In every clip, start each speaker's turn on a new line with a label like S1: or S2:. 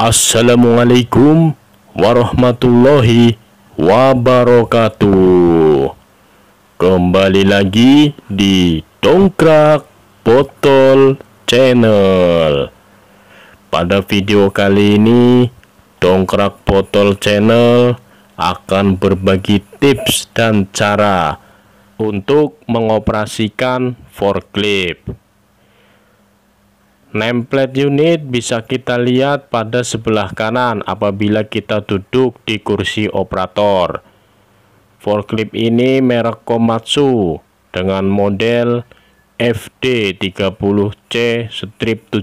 S1: Assalamualaikum warahmatullahi wabarakatuh. Kembali lagi di Dongkrak Botol Channel. Pada video kali ini, Dongkrak Botol Channel akan berbagi tips dan cara untuk mengoperasikan forklift. Nameplate unit bisa kita lihat pada sebelah kanan apabila kita duduk di kursi operator. Forklift ini merek Komatsu dengan model FD30C strip 17.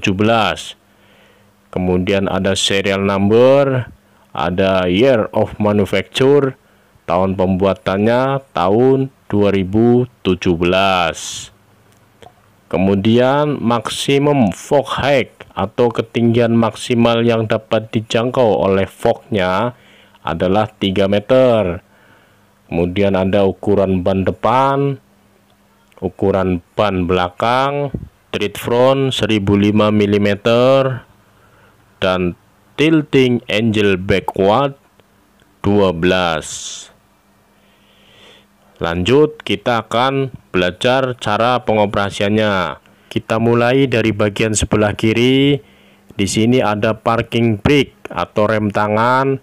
S1: Kemudian ada serial number, ada year of manufacture, tahun pembuatannya tahun 2017. Kemudian maksimum fog height atau ketinggian maksimal yang dapat dijangkau oleh fognya adalah 3 meter. Kemudian ada ukuran ban depan, ukuran ban belakang, tread front 1005 mm dan tilting angle backward 12. Lanjut, kita akan belajar cara pengoperasiannya. Kita mulai dari bagian sebelah kiri. Di sini ada parking brake atau rem tangan.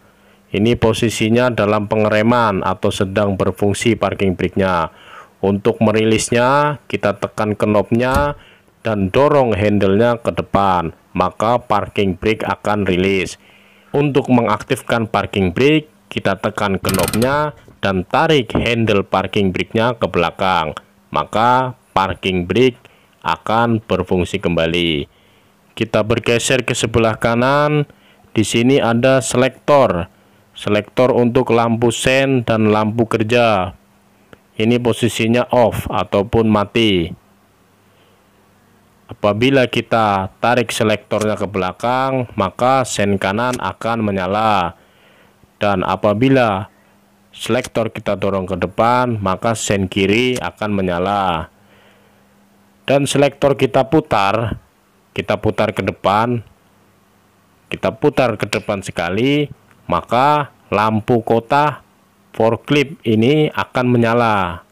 S1: Ini posisinya dalam pengereman atau sedang berfungsi parking brake-nya. Untuk merilisnya, kita tekan knobnya dan dorong handle-nya ke depan. Maka parking brake akan rilis. Untuk mengaktifkan parking brake, kita tekan knobnya dan tarik handle parking brake-nya ke belakang, maka parking brake akan berfungsi kembali. Kita bergeser ke sebelah kanan. Di sini ada selektor. Selektor untuk lampu sen dan lampu kerja. Ini posisinya off ataupun mati. Apabila kita tarik selektornya ke belakang, maka sen kanan akan menyala. Dan apabila selektor kita dorong ke depan maka sen kiri akan menyala dan selektor kita putar kita putar ke depan kita putar ke depan sekali maka lampu kota forklift ini akan menyala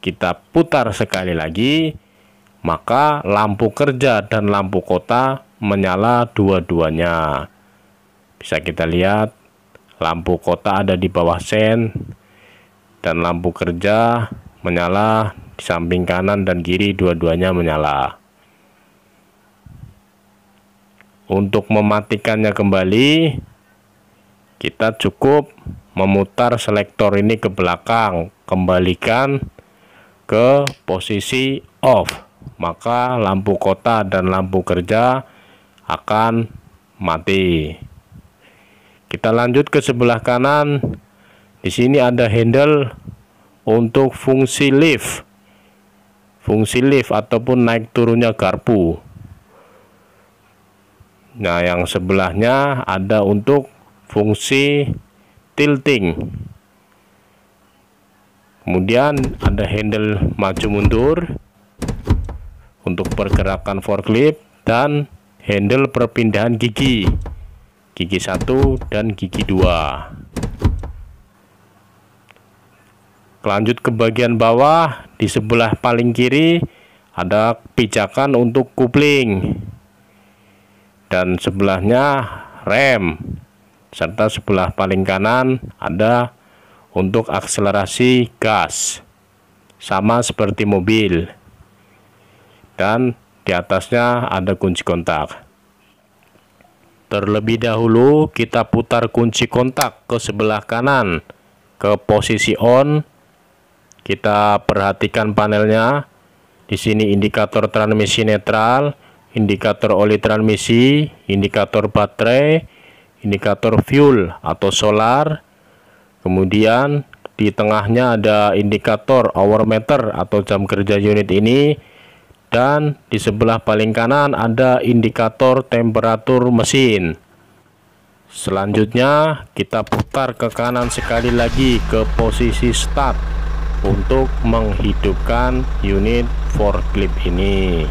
S1: kita putar sekali lagi maka lampu kerja dan lampu kota menyala dua-duanya bisa kita lihat lampu kota ada di bawah sen, dan lampu kerja menyala di samping kanan dan kiri dua-duanya menyala. Untuk mematikannya kembali, kita cukup memutar selektor ini ke belakang, kembalikan ke posisi off. Maka lampu kota dan lampu kerja akan mati. Kita lanjut ke sebelah kanan. Di sini ada handle untuk fungsi lift. Fungsi lift ataupun naik turunnya garpu. Nah, yang sebelahnya ada untuk fungsi tilting. Kemudian ada handle maju mundur untuk pergerakan forklift dan handle perpindahan gigi gigi satu dan gigi dua. lanjut ke bagian bawah di sebelah paling kiri ada pijakan untuk kupling dan sebelahnya rem serta sebelah paling kanan ada untuk akselerasi gas sama seperti mobil dan di atasnya ada kunci kontak Terlebih dahulu kita putar kunci kontak ke sebelah kanan ke posisi on. Kita perhatikan panelnya. Di sini indikator transmisi netral, indikator oli transmisi, indikator baterai, indikator fuel atau solar. Kemudian di tengahnya ada indikator hour meter atau jam kerja unit ini dan di sebelah paling kanan ada indikator temperatur mesin selanjutnya kita putar ke kanan sekali lagi ke posisi start untuk menghidupkan unit forklift ini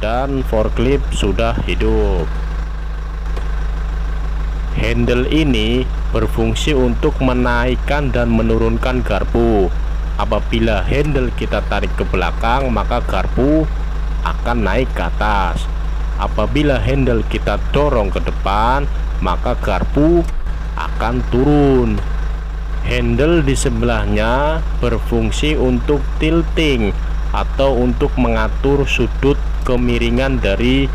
S1: dan forklift sudah hidup handle ini berfungsi untuk menaikkan dan menurunkan garpu apabila handle kita tarik ke belakang maka garpu akan naik ke atas apabila handle kita dorong ke depan maka garpu akan turun handle di sebelahnya berfungsi untuk tilting atau untuk mengatur sudut kemiringan dari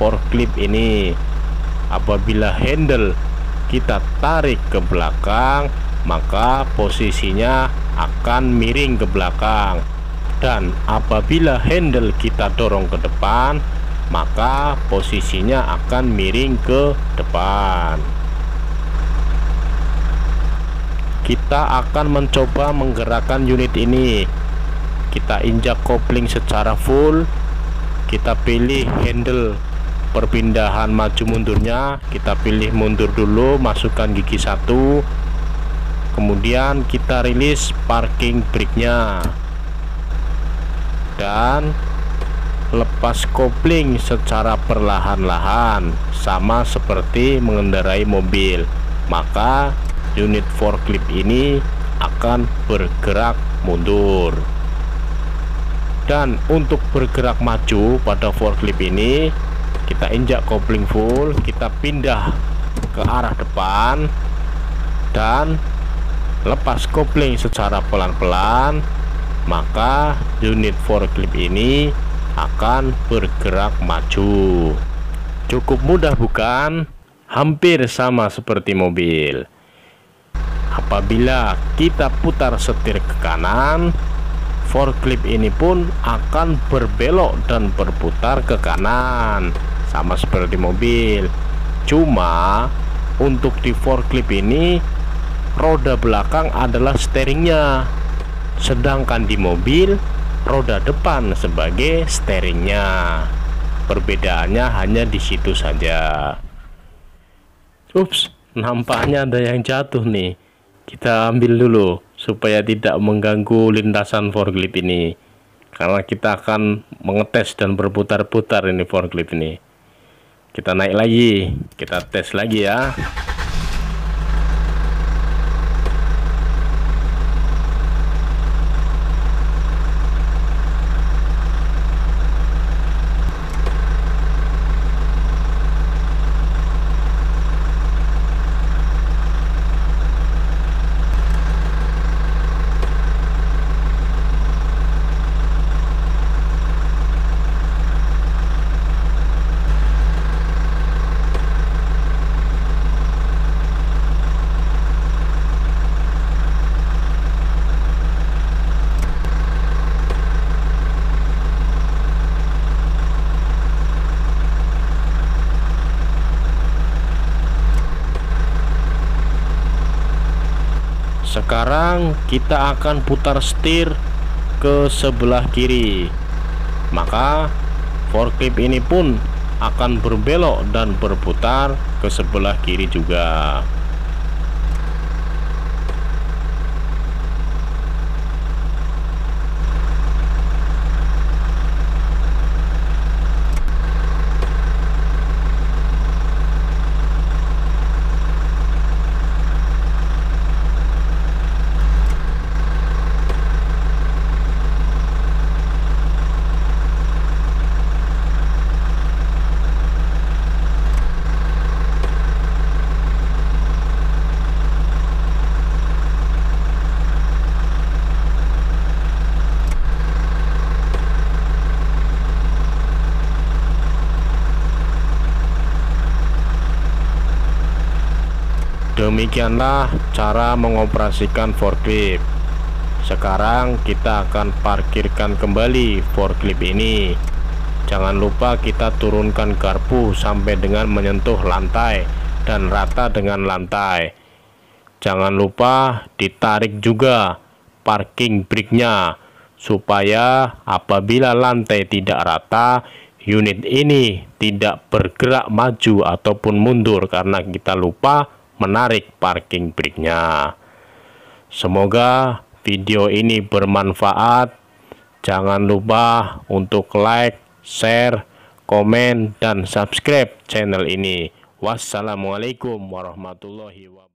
S1: forklift ini apabila handle kita tarik ke belakang maka posisinya akan miring ke belakang dan apabila handle kita dorong ke depan maka posisinya akan miring ke depan kita akan mencoba menggerakkan unit ini kita injak kopling secara full kita pilih handle perpindahan maju mundurnya kita pilih mundur dulu masukkan gigi satu kemudian kita rilis parking brake-nya dan lepas kopling secara perlahan-lahan sama seperti mengendarai mobil maka unit forklift ini akan bergerak mundur dan untuk bergerak maju pada forklift ini kita injak kopling full kita pindah ke arah depan dan lepas kopling secara pelan-pelan maka unit forklift ini akan bergerak maju cukup mudah bukan? hampir sama seperti mobil apabila kita putar setir ke kanan forklift ini pun akan berbelok dan berputar ke kanan sama seperti mobil cuma untuk di forklift ini roda belakang adalah steeringnya sedangkan di mobil roda depan sebagai steeringnya perbedaannya hanya di situ saja ups nampaknya ada yang jatuh nih kita ambil dulu supaya tidak mengganggu lintasan forklift ini karena kita akan mengetes dan berputar-putar ini forklift ini kita naik lagi kita tes lagi ya sekarang kita akan putar setir ke sebelah kiri maka forklift ini pun akan berbelok dan berputar ke sebelah kiri juga Demikianlah cara mengoperasikan forklift. Sekarang kita akan parkirkan kembali forklift ini. Jangan lupa kita turunkan garpu sampai dengan menyentuh lantai dan rata dengan lantai. Jangan lupa ditarik juga parking brake-nya supaya apabila lantai tidak rata, unit ini tidak bergerak maju ataupun mundur karena kita lupa menarik parking brake-nya. Semoga video ini bermanfaat. Jangan lupa untuk like, share, komen, dan subscribe channel ini. Wassalamualaikum warahmatullahi wabarakatuh.